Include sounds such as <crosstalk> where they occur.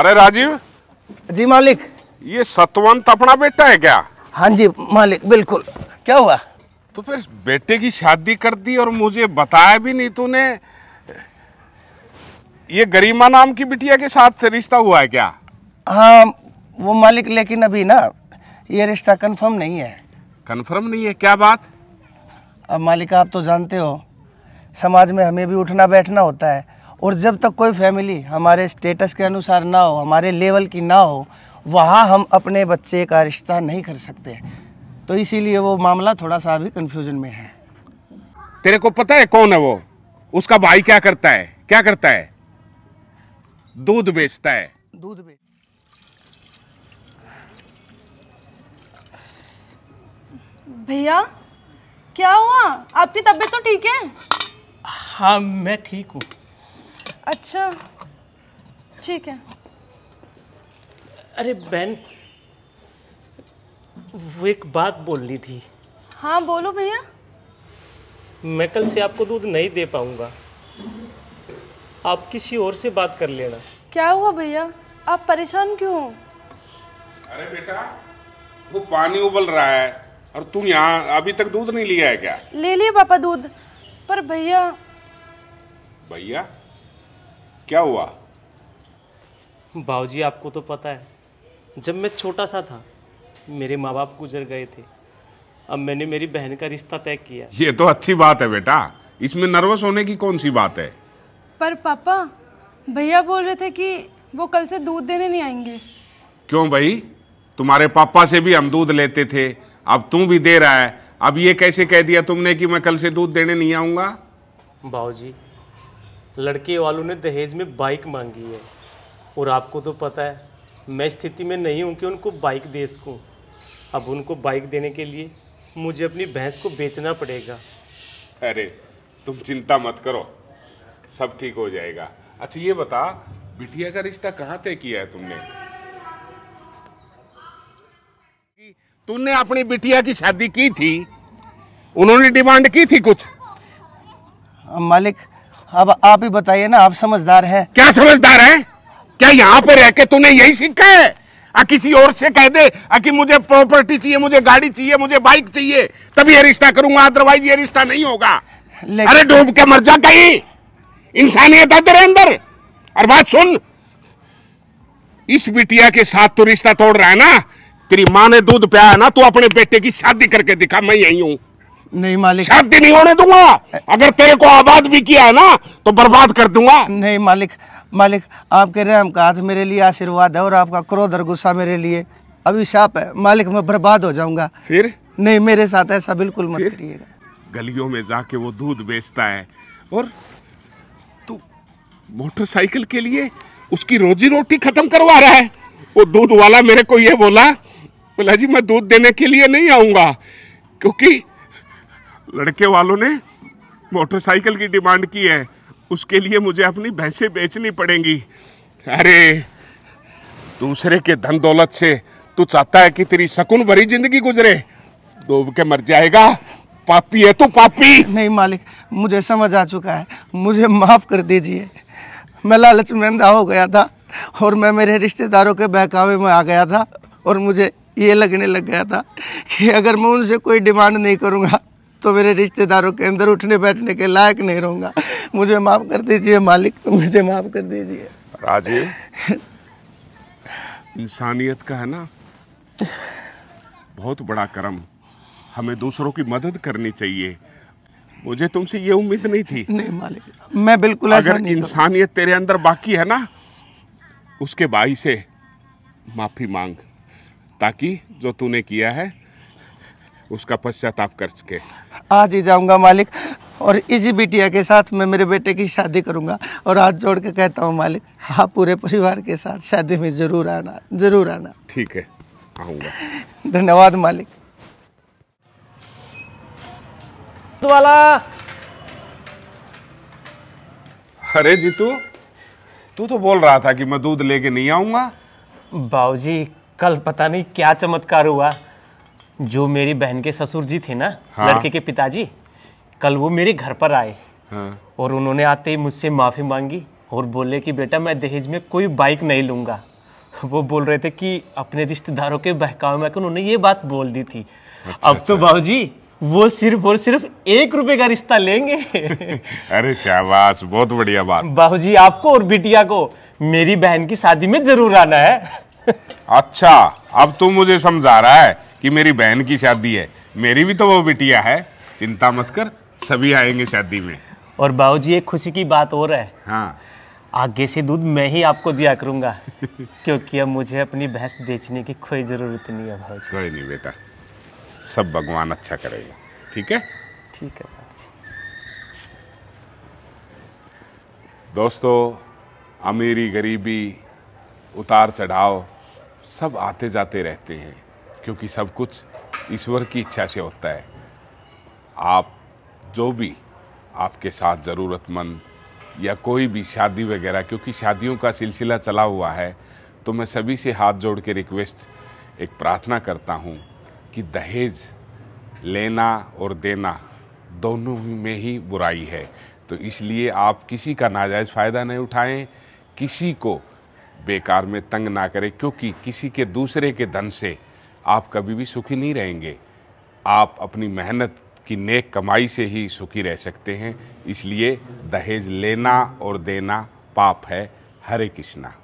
अरे राजीव जी मालिक ये सतवंत अपना बेटा है क्या हाँ जी मालिक बिल्कुल क्या हुआ तो फिर बेटे की शादी कर दी और मुझे बताया भी नहीं तूने ये गरिमा नाम की बिटिया के साथ रिश्ता हुआ है क्या हाँ वो मालिक लेकिन अभी ना ये रिश्ता कंफर्म नहीं है कंफर्म नहीं है क्या बात अब मालिक आप तो जानते हो समाज में हमें भी उठना बैठना होता है और जब तक कोई फैमिली हमारे स्टेटस के अनुसार ना हो हमारे लेवल की ना हो वहाँ हम अपने बच्चे का रिश्ता नहीं कर सकते तो इसीलिए वो मामला थोड़ा सा अभी कन्फ्यूजन में है तेरे को पता है कौन है वो उसका भाई क्या करता है क्या करता है दूध बेचता है दूध बेच भैया क्या हुआ आपकी तबीयत तो ठीक है हाँ मैं ठीक हूँ अच्छा ठीक है अरे बहन वो एक बात बोलनी थी हाँ बोलो भैया मैं कल से आपको दूध नहीं दे पाऊंगा आप किसी और से बात कर लेना क्या हुआ भैया आप परेशान क्यों हो अरे बेटा वो पानी उबल रहा है और तू यहाँ अभी तक दूध नहीं लिया है क्या ले लिया पापा दूध पर भैया भैया क्या हुआ बाबूजी आपको तो पता है जब मैं छोटा सा था मेरे माँ बाप गुजर गए थे अब मैंने मेरी बहन का रिश्ता तय किया ये तो अच्छी बात है बेटा इसमें नर्वस होने की कौन सी बात है पर पापा भैया बोल रहे थे कि वो कल से दूध देने नहीं आएंगे क्यों भाई तुम्हारे पापा से भी हम दूध लेते थे अब तू भी दे रहा है अब ये कैसे कह दिया तुमने कि मैं कल से दूध देने नहीं आऊँगा बाबूजी लड़के वालों ने दहेज में बाइक मांगी है और आपको तो पता है मैं स्थिति में नहीं हूँ कि उनको बाइक दे सकूँ अब उनको बाइक देने के लिए मुझे अपनी भैंस को बेचना पड़ेगा अरे तुम चिंता मत करो सब ठीक हो जाएगा अच्छा ये बता बिटिया का रिश्ता कहाँ तय किया है तुमने तुमने अपनी बिटिया की शादी की थी उन्होंने डिमांड की थी कुछ मालिक अब आप ही बताइए ना आप समझदार है क्या समझदार है क्या यहाँ पे रह के तूने यही सीखा है आ किसी और से कह दे आ कि मुझे प्रॉपर्टी चाहिए मुझे गाड़ी चाहिए मुझे बाइक चाहिए तभी ये रिश्ता करूंगा अदरवाइज ये रिश्ता नहीं होगा अरे डूब के मर जा कहीं इंसानियत है तेरे अंदर और बात सुन इस बिटिया के साथ तो रिश्ता तोड़ रहा है ना तेरी माँ ने दूध पिया है ना तू अपने बेटे की शादी करके दिखा मैं यही हूं नहीं मालिक शादी नहीं होने दूंगा अगर तेरे को आबाद भी किया है ना तो बर्बाद कर दूंगा नहीं मालिक मालिक आपके रहम का हाथ मेरे लिए आशीर्वाद है और आपका क्रोध और गुस्सा मेरे लिए अभिशाप है मालिक मैं बर्बाद हो जाऊंगा फिर नहीं मेरे साथ ऐसा बिल्कुल मत करिएगा गलियों में जाके वो दूध बेचता है और तू मोटरसाइकिल के लिए उसकी रोजी रोटी खत्म करवा रहा है वो दूध वाला मेरे को ये बोला बोला जी मैं दूध देने के लिए नहीं आऊंगा क्योंकि लड़के वालों ने मोटरसाइकिल की डिमांड की है उसके लिए मुझे अपनी भैंसें बेचनी पड़ेंगी अरे दूसरे के धन दौलत से तू चाहता है कि तेरी शकुन भरी जिंदगी गुजरे डूब के मर जाएगा पापी है तो पापी नहीं मालिक मुझे समझ आ चुका है मुझे माफ़ कर दीजिए मैं लालच में हो गया था और मैं मेरे रिश्तेदारों के बहकावे में आ गया था और मुझे ये लगने लग गया था कि अगर मैं उनसे कोई डिमांड नहीं करूँगा तो मेरे रिश्तेदारों के अंदर उठने बैठने के लायक नहीं रहूंगा मुझे माफ़ कर दीजिए मालिक तो मुझे माफ़ कर दीजिए राजीव इंसानियत का है ना बहुत बड़ा कर्म हमें दूसरों की मदद करनी चाहिए मुझे तुमसे ये उम्मीद नहीं थी नहीं मालिक मैं बिल्कुल अगर इंसानियत तेरे अंदर बाकी है ना उसके भाई से माफ़ी मांग ताकि जो तूने किया है उसका पश्चाताप कर सके आज ही जाऊंगा मालिक और इसी बिटिया के साथ मैं मेरे बेटे की शादी करूंगा और हाथ जोड़ के कहता हूँ मालिक हाँ पूरे परिवार के साथ शादी में जरूर आना जरूर आना ठीक है आऊंगा धन्यवाद मालिक वाला अरे जीतू तू तो बोल रहा था कि मैं दूध लेके नहीं आऊंगा बाबूजी कल पता नहीं क्या चमत्कार हुआ जो मेरी बहन के ससुर जी थे ना हाँ। लड़के के पिताजी कल वो मेरे घर पर आए हाँ। और उन्होंने आते ही मुझसे माफ़ी मांगी और बोले कि बेटा मैं दहेज में कोई बाइक नहीं लूंगा वो बोल रहे थे कि अपने रिश्तेदारों के बहकाव में उन्होंने ये बात बोल दी थी अच्छा, अब तो भाव अच्छा। जी वो सिर्फ और सिर्फ एक रुपए का रिश्ता लेंगे <laughs> अरे शाबाश बहुत बढ़िया बात बाहू जी आपको और बिटिया को मेरी बहन की शादी में जरूर आना है अच्छा अब तू मुझे समझा रहा है कि मेरी बहन की शादी है मेरी भी तो वो बिटिया है चिंता मत कर सभी आएंगे शादी में और बाबू जी एक खुशी की बात और है हाँ आगे से दूध मैं ही आपको दिया करूंगा <laughs> क्योंकि अब मुझे अपनी भैंस बेचने की कोई ज़रूरत नहीं है भाव जी कोई नहीं बेटा सब भगवान अच्छा करेगा ठीक है ठीक है भाव जी दोस्तों अमीरी गरीबी उतार चढ़ाव सब आते जाते रहते हैं क्योंकि सब कुछ ईश्वर की इच्छा से होता है आप जो भी आपके साथ ज़रूरतमंद या कोई भी शादी वगैरह क्योंकि शादियों का सिलसिला चला हुआ है तो मैं सभी से हाथ जोड़ के रिक्वेस्ट एक प्रार्थना करता हूँ कि दहेज लेना और देना दोनों में ही बुराई है तो इसलिए आप किसी का नाजायज़ फ़ायदा नहीं उठाएं किसी को बेकार में तंग ना करें क्योंकि किसी के दूसरे के धन से आप कभी भी सुखी नहीं रहेंगे आप अपनी मेहनत की नेक कमाई से ही सुखी रह सकते हैं इसलिए दहेज लेना और देना पाप है हरे कृष्णा